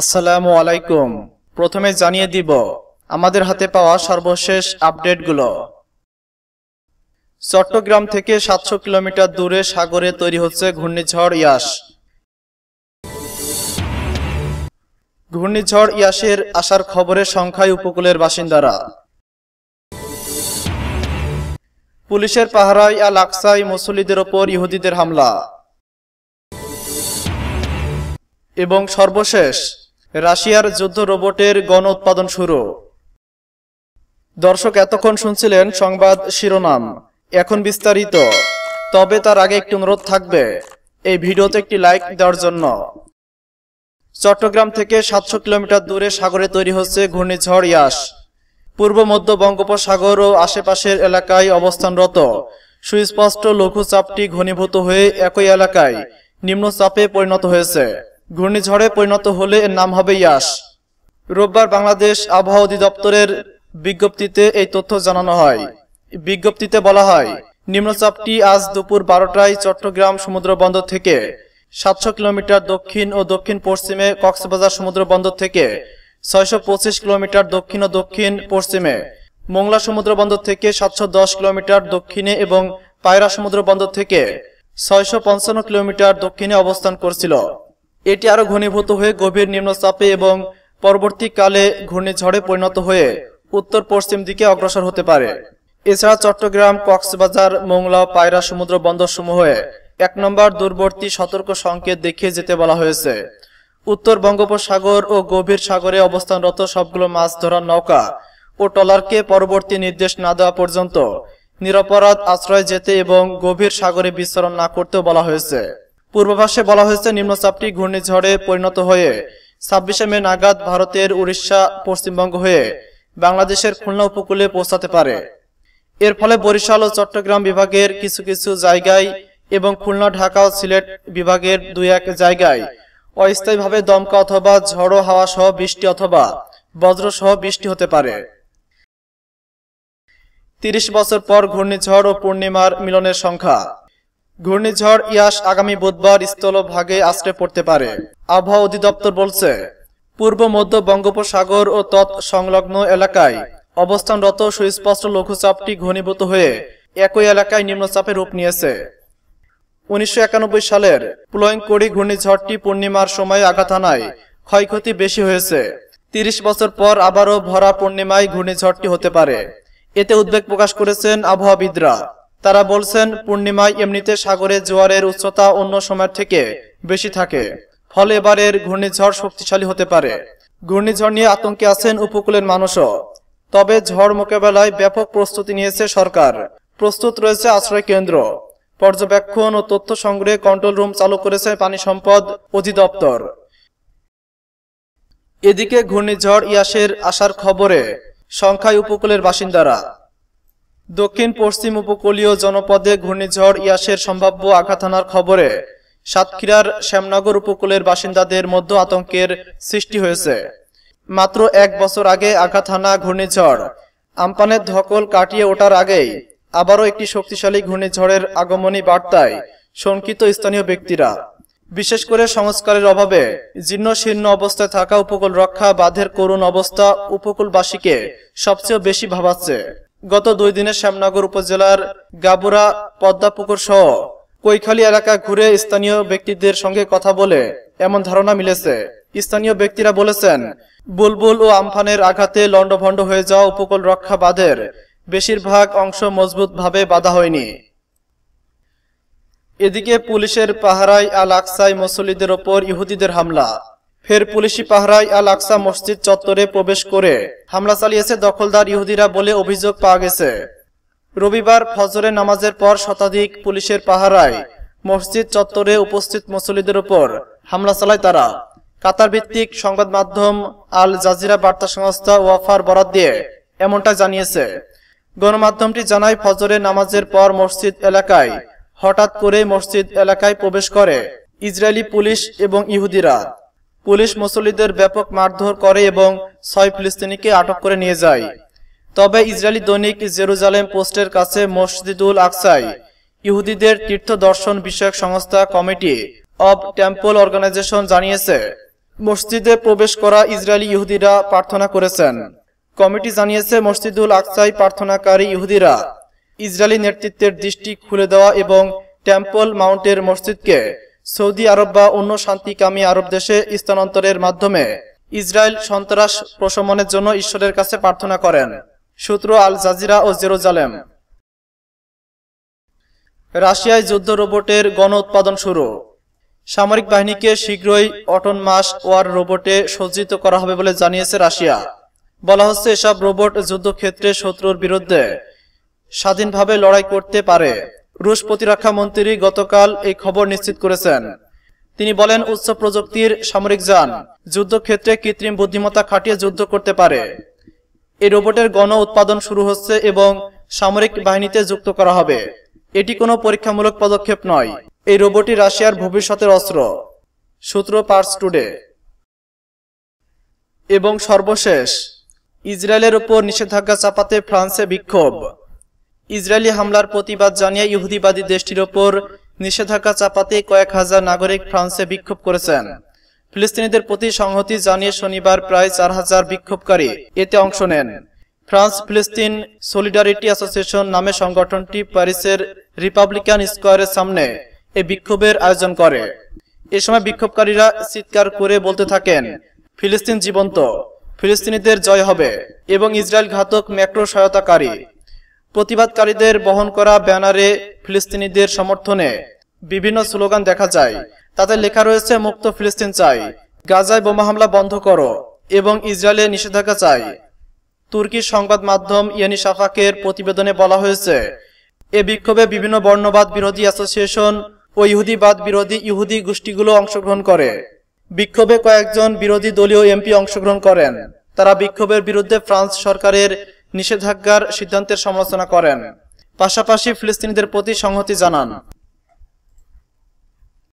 আসসালামু আলাইকুম প্রথমে জানিয়ে দিব আমাদের হাতে পাওয়া সর্বশেষ আপডেটগুলো চট্টগ্রাম থেকে সাতশো কিলোমিটার দূরে সাগরে তৈরি হচ্ছে ঘূর্ণিঝড় ইয়াস ঘূর্ণিঝড় ইয়াসের আসার খবরে সংখ্যায় উপকূলের বাসিন্দারা পুলিশের পাহারায় আল আকসাই মুসলিদের ওপর ইহুদিদের হামলা এবং সর্বশেষ রাশিয়ার যুদ্ধ রোবটের গণ উৎপাদন শুরু দর্শক এতক্ষণ শুনছিলেন সংবাদ শিরোনাম এখন বিস্তারিত তবে তার আগে একটি অনুরোধ থাকবে এই ভিডিওতে একটি লাইক দেওয়ার জন্য চট্টগ্রাম থেকে সাতশো কিলোমিটার দূরে সাগরে তৈরি হচ্ছে ঘূর্ণিঝড় ইয়াস পূর্ব মধ্য বঙ্গোপসাগর ও আশেপাশের এলাকায় অবস্থানরত সুস্পষ্ট লঘুচাপটি ঘনীভূত হয়ে একই এলাকায় নিম্নচাপে পরিণত হয়েছে ঘূর্ণিঝড়ে পরিণত হলে এর নাম হবে ইয়াস রোববার বাংলাদেশ আবহাওয়া অধিদপ্তরের বিজ্ঞপ্তিতে এই তথ্য জানানো হয় বিজ্ঞপ্তিতে বলা হয় নিম্নচাপটি আজ দুপুর বারোটায় চট্টগ্রাম সমুদ্র বন্দর থেকে সাতশো কিলোমিটার দক্ষিণ ও দক্ষিণ পশ্চিমে কক্সবাজার সমুদ্র বন্দর থেকে ছয়শো কিলোমিটার দক্ষিণ ও দক্ষিণ পশ্চিমে মোংলা সমুদ্র বন্দর থেকে সাতশো কিলোমিটার দক্ষিণে এবং পায়রা সমুদ্র বন্দর থেকে ছয়শো কিলোমিটার দক্ষিণে অবস্থান করছিল এটি আরও ঘনীভূত হয়ে গভীর নিম্নচাপে এবং পরবর্তীকালে ঘূর্ণিঝড়ে পরিণত হয়ে উত্তর পশ্চিম দিকে অগ্রসর হতে পারে এছাড়া চট্টগ্রাম কক্সবাজার মোংলা পায়রা সমুদ্র বন্দরসমূহে এক নম্বর দূরবর্তী সতর্ক সংকেত দেখিয়ে যেতে বলা হয়েছে উত্তর বঙ্গোপসাগর ও গভীর সাগরে অবস্থানরত সবগুলো মাছ ধরার নৌকা ও টলারকে পরবর্তী নির্দেশ না দেওয়া পর্যন্ত নিরাপরাধ আশ্রয় যেতে এবং গভীর সাগরে বিস্তরণ না করতেও বলা হয়েছে পূর্বাভাসে বলা হয়েছে নিম্নচাপটি ঘূর্ণিঝড়ে পরিণত হয়ে ছাব্বিশে মে নাগাদ ভারতের উড়িষ্যা পশ্চিমবঙ্গ হয়ে বাংলাদেশের খুলনা উপকূলে পৌঁছাতে পারে এর ফলে বরিশাল ও চট্টগ্রাম বিভাগের কিছু কিছু জায়গায় এবং খুলনা ঢাকা ও সিলেট বিভাগের দুই এক জায়গায় অস্থায়ীভাবে দমকা অথবা ঝড়ো হাওয়া সহ বৃষ্টি অথবা বজ্র সহ বৃষ্টি হতে পারে তিরিশ বছর পর ঘূর্ণিঝড় ও পূর্ণিমার মিলনের সংখ্যা ঘূর্ণিঝড় ইয়াস আগামী বুধবার স্থলভাগে আশ্রে পড়তে পারে আবহাওয়া অধিদপ্তর বলছে পূর্ব মধ্য বঙ্গোপসাগর ও তৎসংলগ্ন এলাকায় অবস্থানরত সুস্পষ্ট লঘুচাপটি ঘনীভূত হয়ে একই এলাকায় নিম্নচাপে রূপ নিয়েছে উনিশশো সালের প্লয়ংকড়ি ঘূর্ণিঝড়টি পূর্ণিমার সময় আঘাত আনায় ক্ষয়ক্ষতি বেশি হয়েছে ৩০ বছর পর আবারও ভরা পূর্ণিমায় ঘূর্ণিঝড়টি হতে পারে এতে উদ্বেগ প্রকাশ করেছেন আবহাওয়াবিদরা তারা বলছেন পূর্ণিমায় এমনিতে সাগরে জোয়ারের উচ্চতা অন্য সময়ের থেকে বেশি থাকে ফলে এবারের ঘূর্ণিঝড় শক্তিশালী হতে পারে ঘূর্ণিঝড় নিয়ে আতঙ্কে আছেন উপকূলের মানুষও তবে ঝড় মোকাবেলায় ব্যাপক প্রস্তুতি নিয়েছে সরকার প্রস্তুত রয়েছে আশ্রয় কেন্দ্র পর্যবেক্ষণ ও তথ্য সংগ্রহে কন্ট্রোল রুম চালু করেছে পানি সম্পদ অধিদপ্তর এদিকে ঘূর্ণিঝড় ইয়াসের আসার খবরে সংখ্যায় উপকূলের বাসিন্দারা দক্ষিণ পশ্চিম উপকূলীয় জনপদে ঘূর্ণিঝড় ইয়াসের সম্ভাব্য আঘাত আনার খবরে সাতক্ষীরার শ্যামনগর উপকূলের বাসিন্দাদের মধ্যে আতঙ্কের সৃষ্টি হয়েছে মাত্র এক বছর আগে আঘাত হানা ঘূর্ণিঝড় আমপানের ধকল কাটিয়ে ওঠার আগেই আবারও একটি শক্তিশালী ঘূর্ণিঝড়ের আগমনী বার্তায় শঙ্কিত স্থানীয় ব্যক্তিরা বিশেষ করে সংস্কারের অভাবে জীর্ণ শীর্ণ অবস্থায় থাকা উপকূল রক্ষা বাঁধের করুণ অবস্থা উপকূলবাসীকে সবচেয়ে বেশি ভাবাচ্ছে গত দুই দিনে শ্যামনগর উপজেলার গাবুরা পদ্মাপুকুর সহ কৈখালি এলাকা ঘুরে স্থানীয় ব্যক্তিদের সঙ্গে কথা বলে এমন ধারণা মিলেছে স্থানীয় ব্যক্তিরা বলেছেন বুলবুল ও আমফানের আঘাতে লণ্ডভণ্ড হয়ে যাওয়া উপকূল রক্ষা বাঁধের বেশিরভাগ অংশ মজবুতভাবে বাধা হয়নি এদিকে পুলিশের পাহারায় আল আকসাই মুসল্লিদের ওপর ইহুদিদের হামলা ফের পুলিশি পাহারায় আল আকসা মসজিদ চত্বরে প্রবেশ করে হামলা চালিয়েছে দখলদার ইহুদিরা বলে অভিযোগ পাওয়া গেছে রবিবার ফজরে নামাজের পর শতাধিক পুলিশের পাহারায় মসজিদ চত্বরে উপস্থিত মুসলিদের উপর হামলা চালায় তারা কাতার ভিত্তিক সংবাদ মাধ্যম আল জাজিরা বার্তা সংস্থা ওয়াফার বরাদ দিয়ে এমনটা জানিয়েছে গণমাধ্যমটি জানায় ফজরে নামাজের পর মসজিদ এলাকায় হঠাৎ করে মসজিদ এলাকায় প্রবেশ করে ইসরায়েলি পুলিশ এবং ইহুদিরা পুলিশ মুসল্লিদের ব্যাপক মারধর করে এবং ছয় ফিলিস্তিনিকে আটক করে নিয়ে যায় তবে ইসরায়েলি দৈনিক জেরুজালেম পোস্টের কাছে মসজিদুল আকসাই ইহুদিদের তীর্থ দর্শন বিষয়ক সংস্থা কমিটি অব টেম্পল অর্গানাইজেশন জানিয়েছে মসজিদে প্রবেশ করা ইসরায়েলি ইহুদিরা প্রার্থনা করেছেন কমিটি জানিয়েছে মসজিদুল আকসাই প্রার্থনাকারী ইহুদিরা ইসরায়েলি নেতৃত্বের দৃষ্টি খুলে দেওয়া এবং টেম্পল মাউন্টের মসজিদকে সৌদি আরব বা অন্য শান্তিকামী আরব দেশে স্থানান্তরের মাধ্যমে ইসরায়েল সন্ত্রাস প্রশমনের জন্য ঈশ্বরের কাছে প্রার্থনা করেন সূত্র আল জাজিরা ও জেরুজালেম রাশিয়ায় যুদ্ধ রোবটের গণ উৎপাদন শুরু সামরিক বাহিনীকে শীঘ্রই অটন মাস ওয়ার রোবটে সজ্জিত করা হবে বলে জানিয়েছে রাশিয়া বলা হচ্ছে এসব রোবট যুদ্ধক্ষেত্রে শত্রুর বিরুদ্ধে স্বাধীনভাবে লড়াই করতে পারে রুশ প্রতিরক্ষা মন্ত্রী গতকাল এই খবর নিশ্চিত করেছেন তিনি বলেন উচ্চ প্রযুক্তির সামরিক যান যুদ্ধক্ষেত্রে কৃত্রিম বুদ্ধিমত্তা খাটিয়ে যুদ্ধ করতে পারে এই রোবটের গণ উৎপাদন শুরু হচ্ছে এবং সামরিক বাহিনীতে যুক্ত করা হবে এটি কোনো পরীক্ষামূলক পদক্ষেপ নয় এই রোবটটি রাশিয়ার ভবিষ্যতের অস্ত্র সূত্র পার্স টুডে এবং সর্বশেষ ইসরায়েলের উপর নিষেধাজ্ঞা চাপাতে ফ্রান্সে বিক্ষোভ ইসরায়েলি হামলার প্রতিবাদ জানিয়ে ইহুদিবাদী দেশটির ওপর নিষেধাজ্ঞা চাপাতে কয়েক হাজার নাগরিক ফ্রান্সে বিক্ষোভ করেছেন ফিলিস্তিনিদের প্রতি সংহতি জানিয়ে শনিবার প্রায় চার হাজার বিক্ষোভকারী এতে অংশ নেন ফ্রান্স ফিলিস্তিন সলিডারিটি অ্যাসোসিয়েশন নামে সংগঠনটি প্যারিসের রিপাবলিকান স্কোয়ারের সামনে এই বিক্ষোভের আয়োজন করে এ সময় বিক্ষোভকারীরা চিৎকার করে বলতে থাকেন ফিলিস্তিন জীবন্ত ফিলিস্তিনিদের জয় হবে এবং ইসরায়েল ঘাতক ম্যাক্রো সহায়তাকারী প্রতিবাদকারীদের বহন করা ব্যানারে ফিলিস্তিনিদের সমর্থনে বিভিন্ন স্লোগান দেখা যায় তাতে লেখা রয়েছে মুক্ত ফিলিস্তিন চাই গাজায় বোমা হামলা বন্ধ করো এবং ইসরায়েলে নিষেধাজ্ঞা চাই তুর্কি সংবাদ মাধ্যম ইয়ানি সাফাকের প্রতিবেদনে বলা হয়েছে এ বিক্ষোভে বিভিন্ন বর্ণবাদ বিরোধী অ্যাসোসিয়েশন ও ইহুদিবাদ বিরোধী ইহুদি গোষ্ঠীগুলো অংশগ্রহণ করে বিক্ষোভে কয়েকজন বিরোধী দলীয় এমপি অংশগ্রহণ করেন তারা বিক্ষোভের বিরুদ্ধে ফ্রান্স সরকারের নিষেধাজ্ঞার সিদ্ধান্তের সমালোচনা করেন পাশাপাশি ফিলিস্তিনিদের প্রতি সংহতি জানান